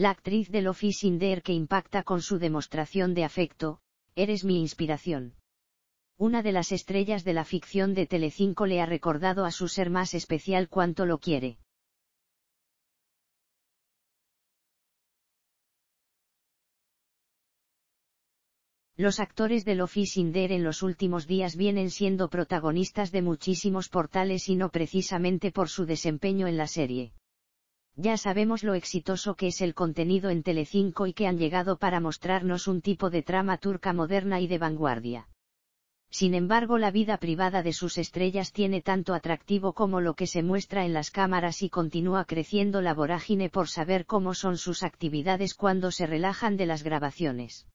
La actriz de Love Sinder que impacta con su demostración de afecto, eres mi inspiración. Una de las estrellas de la ficción de Telecinco le ha recordado a su ser más especial cuánto lo quiere. Los actores de Love Sinder en los últimos días vienen siendo protagonistas de muchísimos portales y no precisamente por su desempeño en la serie. Ya sabemos lo exitoso que es el contenido en Telecinco y que han llegado para mostrarnos un tipo de trama turca moderna y de vanguardia. Sin embargo, la vida privada de sus estrellas tiene tanto atractivo como lo que se muestra en las cámaras y continúa creciendo la vorágine por saber cómo son sus actividades cuando se relajan de las grabaciones.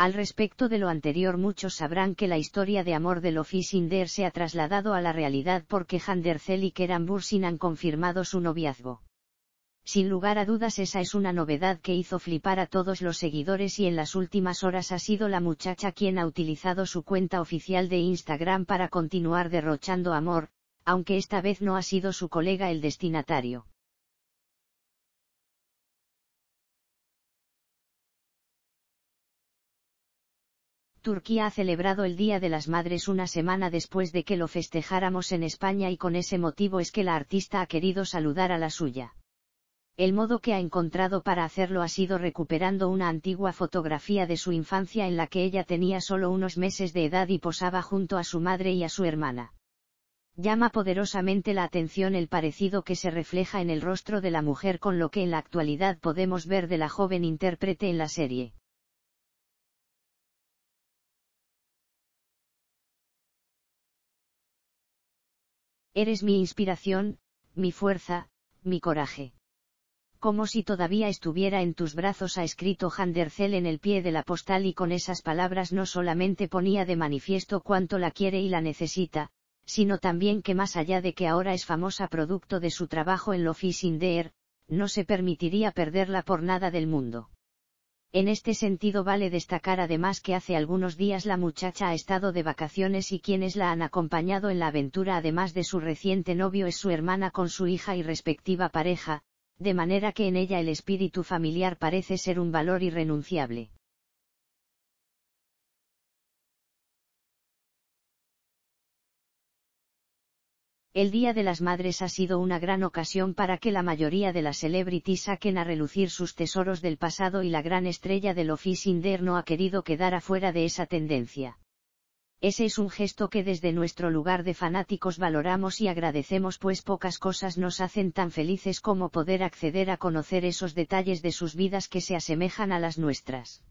Al respecto de lo anterior muchos sabrán que la historia de amor de Sinder se ha trasladado a la realidad porque Handercel y Keran Bursin han confirmado su noviazgo. Sin lugar a dudas esa es una novedad que hizo flipar a todos los seguidores y en las últimas horas ha sido la muchacha quien ha utilizado su cuenta oficial de Instagram para continuar derrochando amor, aunque esta vez no ha sido su colega el destinatario. Turquía ha celebrado el Día de las Madres una semana después de que lo festejáramos en España y con ese motivo es que la artista ha querido saludar a la suya. El modo que ha encontrado para hacerlo ha sido recuperando una antigua fotografía de su infancia en la que ella tenía solo unos meses de edad y posaba junto a su madre y a su hermana. Llama poderosamente la atención el parecido que se refleja en el rostro de la mujer con lo que en la actualidad podemos ver de la joven intérprete en la serie. Eres mi inspiración, mi fuerza, mi coraje. Como si todavía estuviera en tus brazos ha escrito Handercel en el pie de la postal y con esas palabras no solamente ponía de manifiesto cuánto la quiere y la necesita, sino también que más allá de que ahora es famosa producto de su trabajo en lo Fishing no se permitiría perderla por nada del mundo. En este sentido vale destacar además que hace algunos días la muchacha ha estado de vacaciones y quienes la han acompañado en la aventura además de su reciente novio es su hermana con su hija y respectiva pareja, de manera que en ella el espíritu familiar parece ser un valor irrenunciable. El Día de las Madres ha sido una gran ocasión para que la mayoría de las celebrities saquen a relucir sus tesoros del pasado y la gran estrella del Office Inder no ha querido quedar afuera de esa tendencia. Ese es un gesto que desde nuestro lugar de fanáticos valoramos y agradecemos pues pocas cosas nos hacen tan felices como poder acceder a conocer esos detalles de sus vidas que se asemejan a las nuestras.